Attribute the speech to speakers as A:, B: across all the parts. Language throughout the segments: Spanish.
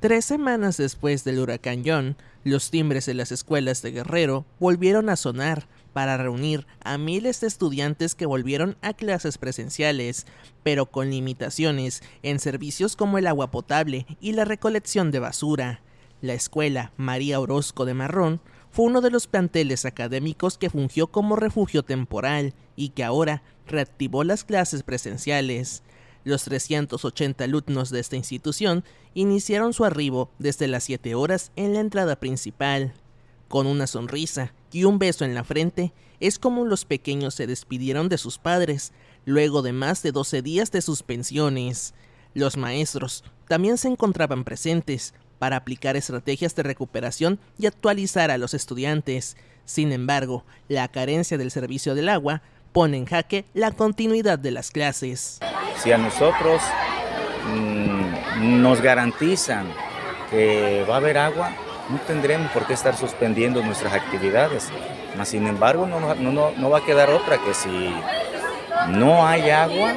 A: Tres semanas después del huracán John, los timbres de las escuelas de Guerrero volvieron a sonar para reunir a miles de estudiantes que volvieron a clases presenciales, pero con limitaciones en servicios como el agua potable y la recolección de basura. La escuela María Orozco de Marrón fue uno de los planteles académicos que fungió como refugio temporal y que ahora reactivó las clases presenciales. Los 380 alumnos de esta institución iniciaron su arribo desde las 7 horas en la entrada principal. Con una sonrisa y un beso en la frente, es como los pequeños se despidieron de sus padres, luego de más de 12 días de suspensiones. Los maestros también se encontraban presentes para aplicar estrategias de recuperación y actualizar a los estudiantes. Sin embargo, la carencia del servicio del agua pone en jaque la continuidad de las clases
B: si a nosotros mm, nos garantizan que va a haber agua, no tendremos por qué estar suspendiendo nuestras actividades.
A: Mas, sin embargo, no, no va a quedar otra que si
B: no hay agua,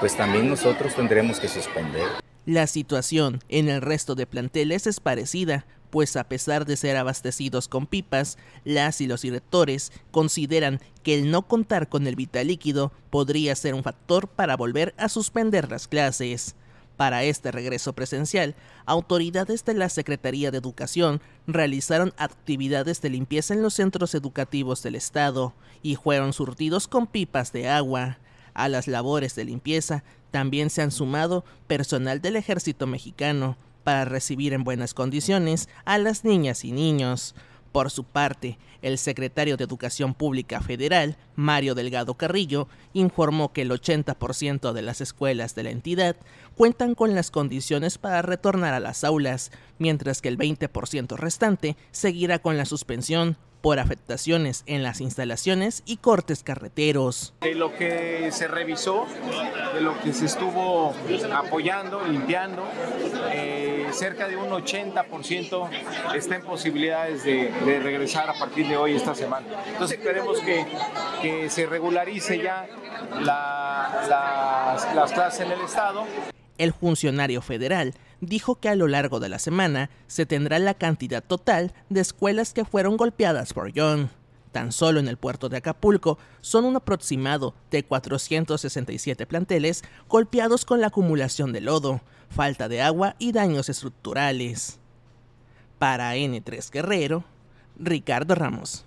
A: pues también nosotros tendremos que suspender. La situación en el resto de planteles es parecida, pues a pesar de ser abastecidos con pipas, las y los directores consideran que el no contar con el vital líquido podría ser un factor para volver a suspender las clases. Para este regreso presencial, autoridades de la Secretaría de Educación realizaron actividades de limpieza en los centros educativos del Estado y fueron surtidos con pipas de agua. A las labores de limpieza también se han sumado personal del ejército mexicano, para recibir en buenas condiciones a las niñas y niños. Por su parte, el secretario de Educación Pública Federal, Mario Delgado Carrillo, informó que el 80% de las escuelas de la entidad cuentan con las condiciones para retornar a las aulas, mientras que el 20% restante seguirá con la suspensión por afectaciones en las instalaciones y cortes carreteros.
B: De lo que se revisó, de lo que se estuvo apoyando, limpiando, eh, cerca de un 80% está en posibilidades de, regresar a partir de hoy, esta semana. Entonces queremos que, se regularice ya las clases en el Estado.
A: El funcionario federal dijo que a lo largo de la semana se tendrá la cantidad total de escuelas que fueron golpeadas por John. Tan solo en el puerto de Acapulco son un aproximado de 467 planteles golpeados con la acumulación de lodo, falta de agua y daños estructurales. Para N3 Guerrero, Ricardo Ramos.